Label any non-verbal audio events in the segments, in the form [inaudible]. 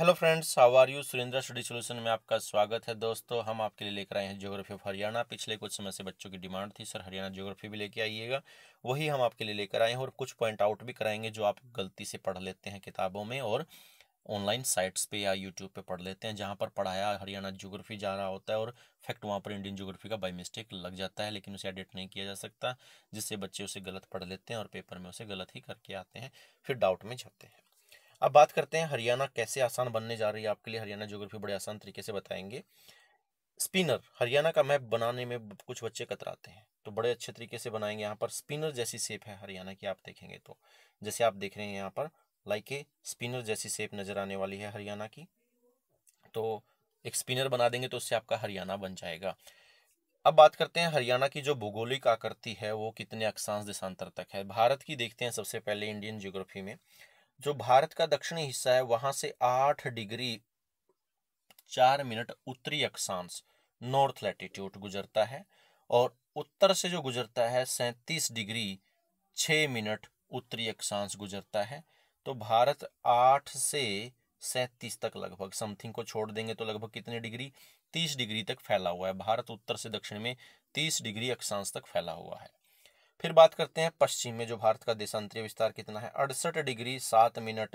hello friends how are you Surendra study solution में आपका स्वागत है दोस्तों हम आपके लिए लेकर आए हैं ज्योग्राफी ऑफ हरियाणा पिछले कुछ समय से बच्चों की डिमांड थी सर हरियाणा ज्योग्राफी भी लेके आइएगा वही हम आपके लिए लेकर आए हैं और कुछ पॉइंट आउट भी कराएंगे जो आप गलती से पढ़ लेते हैं किताबों में और ऑनलाइन साइट्स पे या यूट्यूब पे पढ़ लेते हैं जहाँ पर पढ़ाया हरियाणा ज्योग्राफी जा रहा होता है और फैक्ट वहाँ पर इंडियन ज्योग्राफी का बाई मिस्टेक लग जाता है लेकिन उसे एडिट नहीं किया जा सकता जिससे बच्चे उसे गलत पढ़ लेते हैं और पेपर में उसे गलत ही करके आते हैं फिर डाउट में जाते हैं अब बात करते हैं हरियाणा कैसे आसान बनने जा रही है आपके लिए हरियाणा ज्योग्राफी बड़े आसान तरीके से बताएंगे स्पिनर हरियाणा का मैप बनाने में कुछ बच्चे कतराते हैं तो बड़े अच्छे तरीके से बनाएंगे यहाँ पर स्पिनर जैसी सेप है हरियाणा की आप देखेंगे तो जैसे आप देख रहे हैं यहाँ पर लाइक ए स्पिनर जैसी सेप नज़र आने वाली है हरियाणा की तो एक स्पिनर बना देंगे तो उससे आपका हरियाणा बन जाएगा अब बात करते हैं हरियाणा की जो भूगोलिक आकृति है वो कितने अक्षांश देशांतर तक है भारत की देखते हैं सबसे पहले इंडियन ज्योग्राफी में जो भारत का दक्षिणी हिस्सा है वहां से आठ डिग्री चार मिनट उत्तरी अक्षांश नॉर्थ लैटिट्यूड गुजरता है और उत्तर से जो गुजरता है सैंतीस डिग्री छ मिनट उत्तरी अक्षांश गुजरता है तो भारत आठ से सैंतीस तक लगभग समथिंग को छोड़ देंगे तो लगभग कितने डिग्री तीस डिग्री तक फैला हुआ है भारत उत्तर से दक्षिण में तीस डिग्री अक्षांश तक फैला हुआ है फिर बात करते हैं पश्चिम में जो भारत का देशांतरीय विस्तार कितना है अड़सठ डिग्री सात मिनट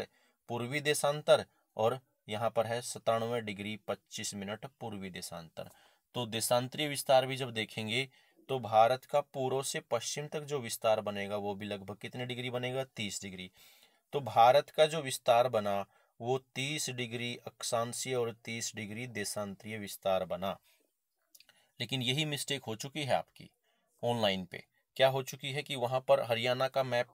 पूर्वी देशांतर और यहाँ पर है सतानवे डिग्री पच्चीस मिनट पूर्वी देशांतर तो देशांतरीय विस्तार भी जब देखेंगे तो भारत का पूर्व से पश्चिम तक जो विस्तार बनेगा वो भी लगभग कितने डिग्री बनेगा तीस डिग्री तो भारत का जो विस्तार बना वो तीस डिग्री अक्षांशीय और तीस डिग्री देशांतरीय विस्तार बना लेकिन यही मिस्टेक हो चुकी है आपकी ऑनलाइन पे क्या हो चुकी है कि वहाँ पर हरियाणा का मैप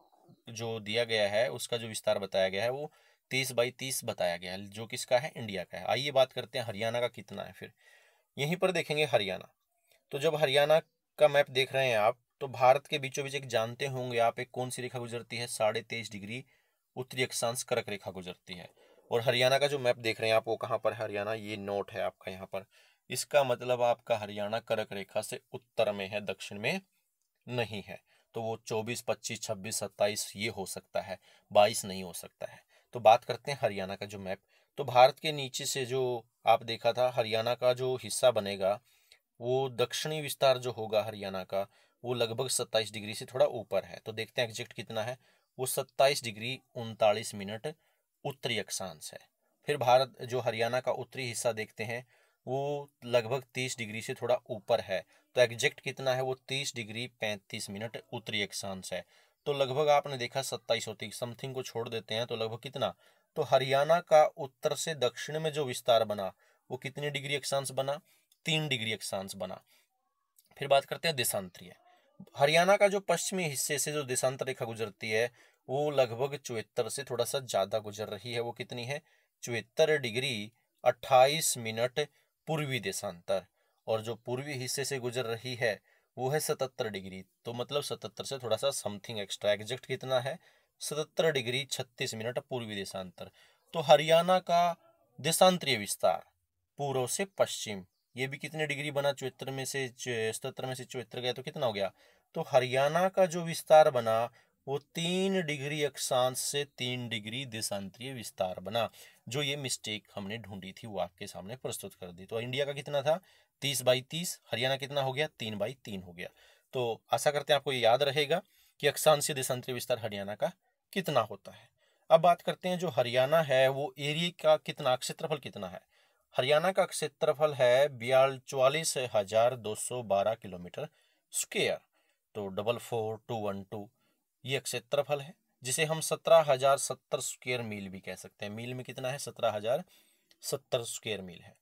जो दिया गया है उसका जो विस्तार बताया गया है वो तीस बाई तीस बताया गया है जो किसका है इंडिया का है आइए बात करते हैं हरियाणा का कितना है फिर यहीं पर देखेंगे हरियाणा तो जब हरियाणा का मैप देख रहे हैं आप तो भारत के बीचों बीच एक जानते होंगे आप एक कौन सी रेखा गुजरती है साढ़े तेईस डिग्री उत्तरी अक्षांश कर्क रेखा गुजरती है और हरियाणा का जो मैप देख रहे हैं आप वो कहाँ पर हरियाणा ये नोट है आपका यहाँ पर इसका मतलब आपका हरियाणा कर्क रेखा से उत्तर में है दक्षिण में नहीं है तो वो चौबीस पच्चीस छब्बीस सत्ताईस ये हो सकता है बाईस नहीं हो सकता है तो बात करते हैं हरियाणा का जो मैप तो भारत के नीचे से जो आप देखा था हरियाणा का जो हिस्सा बनेगा वो दक्षिणी विस्तार जो होगा हरियाणा का वो लगभग सत्ताईस डिग्री से थोड़ा ऊपर है तो देखते हैं एग्जैक्ट कितना है वो सत्ताईस डिग्री उनतालीस मिनट उत्तरी अक्षांश है फिर भारत जो हरियाणा का उत्तरी हिस्सा देखते हैं वो लगभग तीस डिग्री से थोड़ा ऊपर है तो एग्जैक्ट कितना है वो तीस डिग्री पैंतीस मिनट उत्तरी अक्षांश है तो लगभग आपने देखा सत्ताईस होती समथिंग को छोड़ देते हैं तो लगभग कितना तो हरियाणा का उत्तर से दक्षिण में जो विस्तार बना वो कितने डिग्री अक्षांश बना तीन डिग्री अक्षांश बना फिर बात करते हैं देशांतरीय हरियाणा का जो पश्चिमी हिस्से से जो देशांतर रेखा गुजरती है वो लगभग चौहत्तर से थोड़ा सा ज़्यादा गुजर रही है वो कितनी है चौहत्तर डिग्री अट्ठाईस मिनट पूर्वी देशांतर और जो पूर्वी हिस्से से गुजर रही है वो है सतहत्तर डिग्री तो मतलब सतहत्तर से थोड़ा सा समथिंग एक्स्ट्रा एग्जैक्ट कितना है सतहत्तर डिग्री छत्तीस मिनट पूर्वी देशांतर तो हरियाणा का देशांतरीय विस्तार पूर्व से पश्चिम ये भी कितने डिग्री बना चौहत्तर में से सतहत्तर में से चौहत्तर गया तो कितना हो गया तो हरियाणा का जो विस्तार बना वो तीन डिग्री अक्षांश से तीन डिग्री देशांतरीय विस्तार बना जो ये मिस्टेक हमने ढूंढी थी वो आपके सामने प्रस्तुत कर दी तो इंडिया का कितना था तीस बाई तीस हरियाणा कितना हो गया तीन बाई तीन हो गया तो आशा करते हैं आपको ये याद रहेगा कि अक्षांशीय देशांतरीय विस्तार हरियाणा का कितना होता है अब बात करते हैं जो हरियाणा है वो एरिए का कितना क्षेत्रफल कितना है हरियाणा का क्षेत्रफल है बयाल चौवालीस हजार दो सौ बारह किलोमीटर स्क्वेयर तो double four two one two ये क्षेत्रफल है जिसे हम सत्रह हजार सत्तर स्क्वेयर मील भी कह सकते हैं मील में कितना है सत्रह हजार सत्तर स्क्वेयर मील है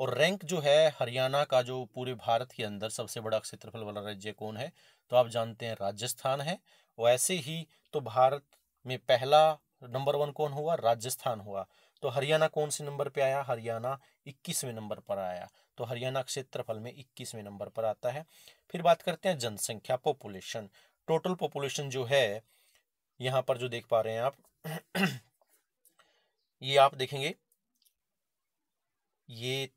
और रैंक जो है हरियाणा का जो पूरे भारत के अंदर सबसे बड़ा क्षेत्रफल वाला राज्य कौन है तो आप जानते हैं राजस्थान है वैसे ही तो भारत में पहला नंबर वन कौन हुआ राजस्थान हुआ तो हरियाणा कौन से नंबर पे आया हरियाणा इक्कीसवें नंबर पर आया तो हरियाणा क्षेत्रफल में इक्कीसवें नंबर पर आता है फिर बात करते हैं जनसंख्या पॉपुलेशन टोटल पॉपुलेशन जो है यहाँ पर जो देख पा रहे हैं आप [clears throat] ये आप देखेंगे ये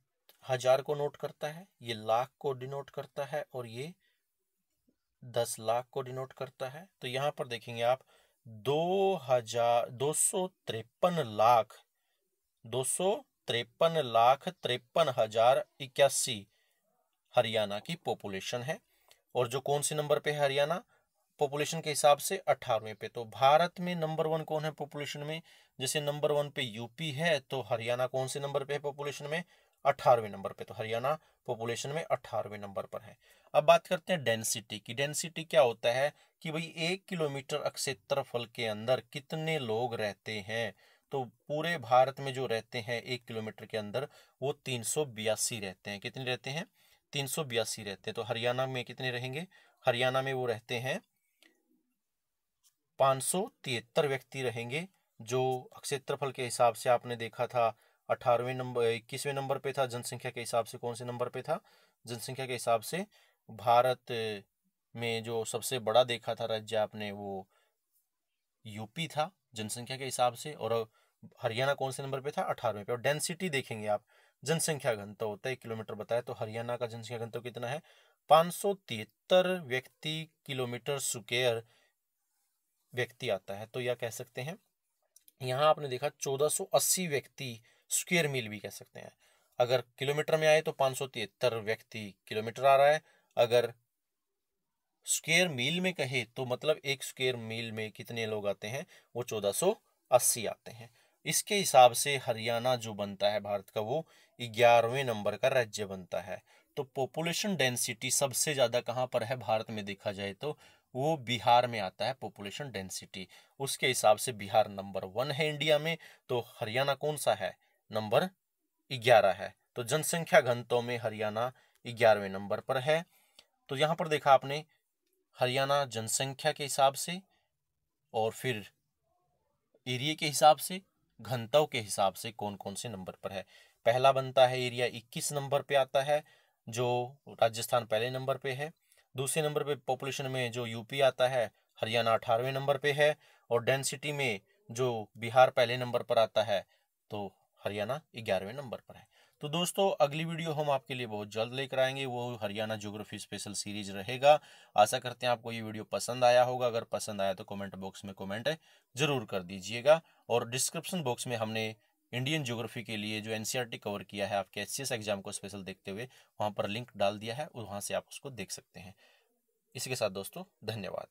हजार को नोट करता है ये लाख को डिनोट करता है और ये दस लाख को डिनोट करता है तो यहाँ पर देखेंगे आप दो हजार दो सौ तिरपन लाख दो सौ तिरपन लाख तिरपन हजार इक्यासी हरियाणा की पॉपुलेशन है और जो कौन से नंबर पे है हरियाणा पॉपुलेशन के हिसाब से अठारहवें पे तो भारत में नंबर वन कौन है पॉपुलेशन में जैसे नंबर वन पे यूपी है तो हरियाणा कौन से नंबर पे है पॉपुलेशन में अठारहवें नंबर पे तो हरियाणा पॉपुलेशन में अठारहवें नंबर पर है अब बात करते हैं डेंसिटी की डेंसिटी क्या होता है कि भाई एक किलोमीटर अक्षेत्रफल के अंदर कितने लोग रहते हैं तो पूरे भारत में जो रहते हैं एक किलोमीटर के अंदर वो तीन रहते हैं कितने रहते हैं तीन रहते हैं तो हरियाणा में कितने रहेंगे हरियाणा में वो रहते हैं पाँच व्यक्ति रहेंगे जो क्षेत्रफल के हिसाब से आपने देखा था अठारहवें नंबर इक्कीसवें नंबर पे था जनसंख्या के हिसाब से कौन से नंबर पे था जनसंख्या के हिसाब से भारत में जो सबसे बड़ा देखा था राज्य आपने वो यूपी था जनसंख्या के हिसाब से और हरियाणा कौन से नंबर पे था अठारहवें पे और डेंसिटी देखेंगे आप जनसंख्या घनत्व होता है किलोमीटर बताया तो हरियाणा का जनसंख्या घनत्व कितना है पाँच व्यक्ति किलोमीटर सुकेयर व्यक्ति आता है तो यह कह सकते हैं यहाँ आपने देखा 1480 व्यक्ति स्क्वेयर मील भी कह सकते हैं अगर किलोमीटर में आए तो पाँच व्यक्ति किलोमीटर आ रहा है अगर स्क्वेयर मील में कहे तो मतलब एक स्क्वेयर मील में कितने लोग आते हैं वो 1480 आते हैं इसके हिसाब से हरियाणा जो बनता है भारत का वो ग्यारहवें नंबर का राज्य बनता है तो पॉपुलेशन डेंसिटी सबसे ज़्यादा कहाँ पर है भारत में देखा जाए तो वो बिहार में आता है पॉपुलेशन डेंसिटी उसके हिसाब से बिहार नंबर वन है इंडिया में तो हरियाणा कौन सा है नंबर ग्यारह है तो जनसंख्या घनत्व में हरियाणा ग्यारहवें नंबर पर है तो यहाँ पर देखा आपने हरियाणा जनसंख्या के हिसाब से और फिर एरिए के हिसाब से घनत्व के हिसाब से कौन कौन से नंबर पर है पहला बनता है एरिया 21 नंबर पे आता है जो राजस्थान पहले नंबर पे है दूसरे नंबर पे पॉपुलेशन में जो यूपी आता है हरियाणा अठारहवें नंबर पे है और डेंसिटी में जो बिहार पहले नंबर पर आता है तो हरियाणा ग्यारहवें नंबर पर है तो दोस्तों अगली वीडियो हम आपके लिए बहुत जल्द लेकर आएंगे वो हरियाणा ज्योग्राफी स्पेशल सीरीज रहेगा आशा करते हैं आपको ये वीडियो पसंद आया होगा अगर पसंद आया तो कमेंट बॉक्स में कमेंट जरूर कर दीजिएगा और डिस्क्रिप्शन बॉक्स में हमने इंडियन ज्योग्राफी के लिए जो एनसीईआरटी कवर e किया है आपके एस एग्जाम को स्पेशल देखते हुए वहाँ पर लिंक डाल दिया है वहाँ से आप उसको देख सकते हैं इसी के साथ दोस्तों धन्यवाद